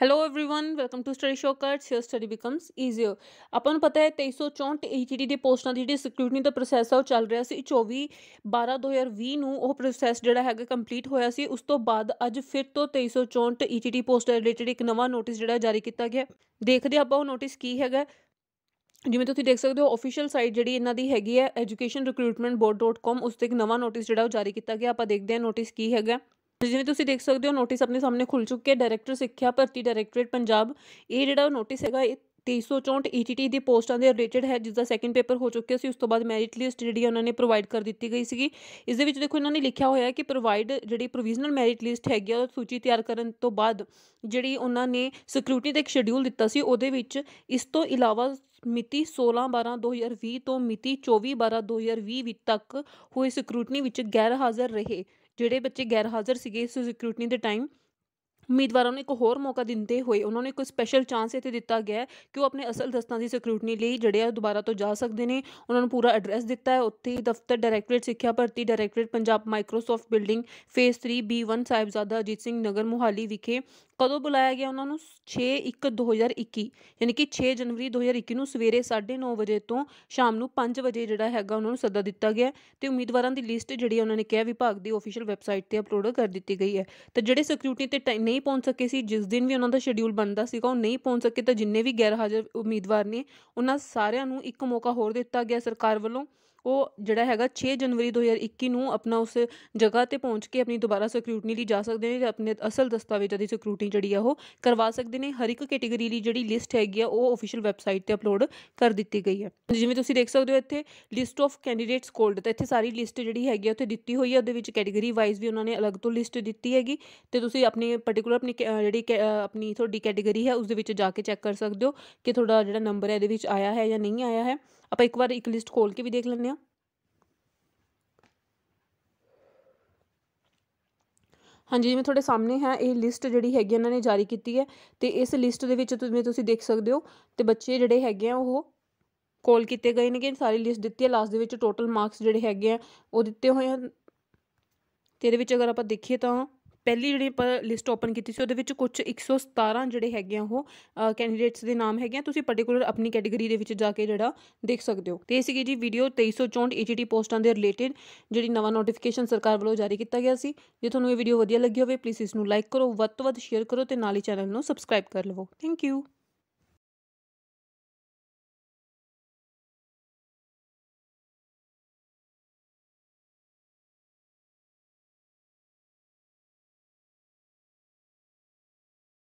hello everyone welcome to study shortcuts your study becomes easier ਆਪਾਂ ਨੂੰ ਪਤਾ ਹੈ 2364 ਏਜੀਡੀ ਦੇ ਪੋਸਟਾਂ ਦੀ ਜਿਹੜੀ ਸਿਕਿਉਰਿਟੀ ਦਾ ਪ੍ਰੋਸੈਸ ਆ ਉਹ ਚੱਲ ਰਿਹਾ ਸੀ 24 12 2020 ਨੂੰ ਉਹ ਪ੍ਰੋਸੈਸ ਜਿਹੜਾ ਹੈਗਾ ਕੰਪਲੀਟ ਹੋਇਆ ਸੀ ਉਸ ਤੋਂ ਬਾਅਦ ਅੱਜ ਫਿਰ ਤੋਂ 2364 ਏਜੀਡੀ ਪੋਸਟ ਰਿਲੇਟਡ ਇੱਕ ਨਵਾਂ ਨੋਟਿਸ ਜਿਹੜਾ ਜਾਰੀ ਕੀਤਾ ਗਿਆ ਦੇਖਦੇ ਆਪਾਂ ਉਹ ਨੋਟਿਸ ਕੀ ਹੈਗਾ ਜਿਵੇਂ ਤੁਸੀਂ ਦੇਖ ਸਕਦੇ ਹੋ ਆਫੀਸ਼ੀਅਲ ਸਾਈਟ ਜਿਹੜੀ ਇਹਨਾਂ ਦੀ ਹੈਗੀ ਹੈ educationrecruitmentboard.com ਉਸ ਤੇ ਇੱਕ ਨਵਾਂ ਨੋਟਿਸ ਜਿਹੜਾ ਉਹ ਜਾਰੀ ਕੀਤਾ ਗਿਆ ਆਪਾਂ ਦੇਖਦੇ ਹਾਂ ਨੋਟਿਸ ਕੀ ਹੈਗਾ ਜਿਵੇਂ ਤੁਸੀਂ ਦੇਖ ਸਕਦੇ ਹੋ ਨੋਟਿਸ ਆਪਣੇ ਸਾਹਮਣੇ ਖੁੱਲ ਚੁੱਕੇ ਹੈ ਡਾਇਰੈਕਟਰ ਸਿੱਖਿਆ ਭਰਤੀ ਡਾਇਰੈਕਟੋਰੇਟ ਪੰਜਾਬ ਇਹ ਜਿਹੜਾ ਨੋਟਿਸ ਹੈਗਾ ਇਹ 2364 ਈਟੀਟੀ e ਦੀ ਪੋਸਟਾਂ ਦੇ ਰਿਲੇਟਡ ਹੈ ਜਿਸ ਦਾ ਸੈਕੰਡ ਪੇਪਰ ਹੋ ਚੁੱਕਿਆ ਸੀ ਉਸ ਤੋਂ ਬਾਅਦ ਮੈਰਿਟ ਲਿਸਟ ਜਿਹੜੀ ਉਹਨਾਂ ਨੇ ਪ੍ਰੋਵਾਈਡ ਕਰ ਦਿੱਤੀ ਗਈ ਸੀਗੀ ਇਸ ਦੇ ਵਿੱਚ ਦੇਖੋ ਇਹਨਾਂ ਨੇ ਲਿਖਿਆ ਹੋਇਆ ਹੈ ਕਿ ਪ੍ਰੋਵਾਈਡ ਜਿਹੜੀ ਪ੍ਰੋਵੀਜ਼ਨਲ ਮੈਰਿਟ ਲਿਸਟ ਹੈਗੀ ਆ ਉਹ ਸੂਚੀ ਤਿਆਰ ਕਰਨ ਤੋਂ ਬਾਅਦ ਜਿਹੜੀ ਉਹਨਾਂ ਨੇ ਸਿਕਿਉਰਿਟੀ ਦਾ ਇੱਕ ਸ਼ਡਿਊਲ ਦਿੱਤਾ ਸੀ ਉਹਦੇ ਵਿੱਚ ਇਸ ਤੋਂ ਇਲਾਵਾ ਮਿਤੀ 16/12/2020 ਤੋਂ ਮਿਤੀ 24/12/2020 ਤੱਕ ਹੋਏ ਸਿਕਿਉਰਿਟੀ ਵਿੱਚ ਗੈਰ ਹਾਜ਼ਰ ਰਹੇ ਜਿਹੜੇ ਬੱਚੇ ਗੈਰ ਹਾਜ਼ਰ ਸੀਗੇ ਇਸ ਰਿਕਰੂਟਮੈਂਟ ਦੇ ਟਾਈਮ ਉਮੀਦਵਾਰਾਂ ਨੂੰ ਇੱਕ ਹੋਰ ਮੌਕਾ ਦਿੰਦੇ ਹੋਏ ਉਹਨਾਂ ਨੂੰ ਇੱਕ ਸਪੈਸ਼ਲ ਚਾਂਸ ਇੱਥੇ ਦਿੱਤਾ ਗਿਆ ਹੈ ਕਿ ਉਹ ਆਪਣੇ ਅਸਲ ਦਸਤਾਂ ਦੀ ਸਿਕਿਉਰਿਟੀ ਲਈ ਜਿਹੜੇ ਆ ਦੁਬਾਰਾ ਤੋਂ ਜਾ ਸਕਦੇ ਨੇ ਉਹਨਾਂ ਨੂੰ ਪੂਰਾ ਐਡਰੈਸ ਦਿੱਤਾ ਹੈ ਉੱਥੇ ਦਫ਼ਤਰ ਡਾਇਰੈਕਟੋਰੇਟ ਸਿੱਖਿਆ ਭਰਤੀ directorate Punjab Microsoft building phase 3 B 1 Sahibzada Ajit Singh Nagar Mohali ਵਿਖੇ ਕਦੋਂ ਬੁਲਾਇਆ ਗਿਆ ਉਹਨਾਂ ਨੂੰ 6 1 2021 ਯਾਨੀ ਕਿ 6 ਜਨਵਰੀ 2021 ਨੂੰ ਸਵੇਰੇ 9:30 ਵਜੇ ਤੋਂ ਸ਼ਾਮ ਨੂੰ 5 ਵਜੇ ਜਿਹੜਾ ਹੈਗਾ ਉਹਨਾਂ ਨੂੰ ਸੱਦਾ ਦਿੱਤਾ ਗਿਆ ਤੇ ਉਮੀਦਵਾਰਾਂ ਦੀ ਲਿਸਟ ਜਿਹੜੀ ਉਹਨਾਂ ਨੇ ਕਿਹਾ ਵਿਭਾਗ ਦੀ ਆਫੀਸ਼ੀਅਲ ਵੈਬਸਾਈਟ ਤੇ ਅਪਲੋਡ ਕਰ ਦਿੱਤੀ ਗਈ ਹੈ ਤੇ ਜਿਹੜੇ ਸਿਕਿਉਰਿਟੀ ਤੇ ਨਹੀਂ ਨਹੀਂ ਪਹੁੰਚ ਸਕੇ ਸੀ ਜਿਸ ਦਿਨ ਵੀ ਉਹਨਾਂ ਦਾ ਸ਼ਡਿਊਲ ਬਣਦਾ ਸੀਗਾ ਉਹ ਨਹੀਂ ਪਹੁੰਚ ਸਕੇ ਤਾਂ ਜਿੰਨੇ ਵੀ ਗੈਰ ਹਾਜ਼ਰ ਉਮੀਦਵਾਰ ਨੇ ਉਹਨਾਂ ਸਾਰਿਆਂ ਨੂੰ ਇੱਕ ਮੌਕਾ ਹੋਰ ਦਿੱਤਾ ਗਿਆ ਸਰਕਾਰ ਵੱਲੋਂ ਉਹ ਜਿਹੜਾ ਹੈਗਾ 6 ਜਨਵਰੀ 2021 ਨੂੰ ਆਪਣਾ ਉਸ ਜਗ੍ਹਾ ਤੇ ਪਹੁੰਚ ਕੇ ਆਪਣੀ ਦੁਬਾਰਾ ਸਿਕਿਉਰਿਟੀ ਲਈ ਜਾ ਸਕਦੇ ਨੇ ਜਾਂ ਆਪਣੇ ਅਸਲ ਦਸਤਾਵੇਜ਼ਾਂ ਦੀ ਸਿਕਿਉਰਿਟੀ ਜਿਹੜੀ ਆ ਉਹ ਕਰਵਾ ਸਕਦੇ ਨੇ ਹਰ ਇੱਕ ਕੈਟੇਗਰੀ ਲਈ ਜਿਹੜੀ ਲਿਸਟ ਹੈਗੀ ਆ ਉਹ ਅਫੀਸ਼ੀਅਲ ਵੈਬਸਾਈਟ ਤੇ ਅਪਲੋਡ ਕਰ ਦਿੱਤੀ ਗਈ ਹੈ ਜਿਵੇਂ ਤੁਸੀਂ ਦੇਖ ਸਕਦੇ ਹੋ ਇੱਥੇ ਲਿਸਟ ਆਫ ਕੈਂਡੀਡੇਟਸ ਕੋਲਡ ਤਾਂ ਇੱਥੇ ਸਾਰੀ ਲਿਸਟ ਜਿਹੜੀ ਹੈਗੀ ਆ ਉੱਥੇ ਦਿੱਤੀ ਹੋਈ ਹੈ ਉਹਦੇ ਵਿੱਚ ਕੈਟੇਗਰੀ ਵਾਈਜ਼ ਵੀ ਉਹਨਾਂ ਨੇ ਅਲੱਗ ਤੋਂ ਲਿਸਟ ਦਿੱਤੀ ਹੈਗੀ ਤੇ ਤੁਸੀਂ ਆਪਣੀ ਪਾਰਟਿਕੂਲਰ ਆਪਣੀ ਜਿਹੜੀ ਆਪਣੀ ਤੁਹਾਡੀ ਕੈਟੇਗਰੀ ਹੈ ਉਸ ਦੇ ਵਿੱਚ ਜਾ ਕੇ ਚੈੱਕ ਕਰ ਸਕਦੇ ਹੋ ਕਿ ਤੁਹਾਡਾ ਜਿਹੜਾ ਨੰਬਰ ਹੈ ਇਹਦੇ ਵਿੱਚ ਆਇਆ ਹੈ ਜਾਂ ਨਹੀਂ ਆਇਆ ਹੈ ਆਪਾਂ ਇੱਕ ਵਾਰ ਇੱਕ ਲਿਸਟ ਖੋਲ ਕੇ ਵੀ ਦੇਖ ਲੈਂਦੇ ਆ ਹਾਂਜੀ ਜਿਵੇਂ ਤੁਹਾਡੇ ਸਾਹਮਣੇ ਹੈ ਇਹ ਲਿਸਟ ਜਿਹੜੀ ਹੈਗੀ ਇਹਨਾਂ ਨੇ ਜਾਰੀ ਕੀਤੀ ਹੈ ਤੇ ਇਸ ਲਿਸਟ ਦੇ ਵਿੱਚ ਤੁਸੀਂ ਤੁਸੀਂ ਦੇਖ ਸਕਦੇ ਹੋ ਤੇ ਬੱਚੇ ਜਿਹੜੇ ਹੈਗੇ ਆ ਉਹ ਕਾਲ ਕੀਤੇ ਗਏ ਨੇ ਕਿ ਸਾਰੀ ਲਿਸਟ ਦਿੱਤੀ ਹੈ ਲਾਸਟ ਦੇ ਵਿੱਚ ਟੋਟਲ ਮਾਰਕਸ ਜਿਹੜੇ ਹੈਗੇ ਆ ਉਹ ਦਿੱਤੇ ਹੋਏ ਹਨ ਤੇ ਇਹਦੇ ਵਿੱਚ ਅਗਰ ਆਪਾਂ ਦੇਖੀਏ ਤਾਂ ਪਹਿਲੀ ਜਿਹੜੀ ਆਪਾਂ ਲਿਸਟ ਓਪਨ ਕੀਤੀ ਸੀ ਉਹਦੇ ਵਿੱਚ ਕੁਝ 117 ਜਿਹੜੇ ਹੈਗੇ ਆ ਉਹ ਕੈਂਡੀਡੇਟਸ ਦੇ ਨਾਮ ਹੈਗੇ ਆ ਤੁਸੀਂ ਪਾਰਟਿਕੂਲਰ ਆਪਣੀ ਕੈਟਾਗਰੀ ਦੇ ਵਿੱਚ ਜਾ ਕੇ ਜਿਹੜਾ ਦੇਖ ਸਕਦੇ ਹੋ ਤੇ ਇਹ ਸੀਗੀ ਜੀ ਵੀਡੀਓ 2364 ਏਜੀਟੀ ਪੋਸਟਾਂ ਦੇ ਰਿਲੇਟਡ ਜਿਹੜੀ ਨਵਾਂ ਨੋਟੀਫਿਕੇਸ਼ਨ ਸਰਕਾਰ ਵੱਲੋਂ ਜਾਰੀ ਕੀਤਾ ਗਿਆ ਸੀ ਜੇ ਤੁਹਾਨੂੰ ਇਹ ਵੀਡੀਓ ਵਧੀਆ ਲੱਗੀ ਹੋਵੇ ਪਲੀਜ਼ ਇਸ ਨੂੰ ਲਾਈਕ ਕਰੋ ਵੱਧ ਤੋਂ ਵੱਧ ਸ਼ੇਅਰ ਕਰੋ ਤੇ ਨਾਲ ਹੀ ਚੈਨਲ ਨੂੰ ਸਬਸਕ੍ਰਾਈਬ ਕਰ ਲਵੋ ਥੈਂਕ ਯੂ